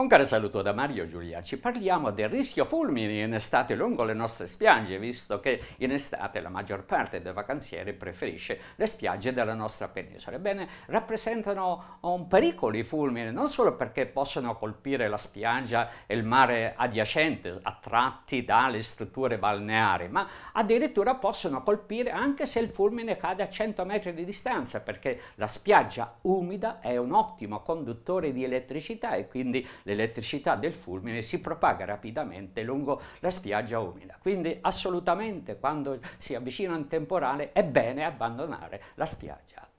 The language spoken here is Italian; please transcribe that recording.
Un caro saluto da Mario Giulia, ci parliamo del rischio fulmini in estate lungo le nostre spiagge, visto che in estate la maggior parte dei vacanzieri preferisce le spiagge della nostra penisola. Ebbene, rappresentano un pericolo i fulmini, non solo perché possono colpire la spiaggia e il mare adiacente, attratti dalle strutture balneari, ma addirittura possono colpire anche se il fulmine cade a 100 metri di distanza, perché la spiaggia umida è un ottimo conduttore di elettricità e quindi l'elettricità del fulmine si propaga rapidamente lungo la spiaggia umida. Quindi assolutamente quando si avvicina un temporale è bene abbandonare la spiaggia.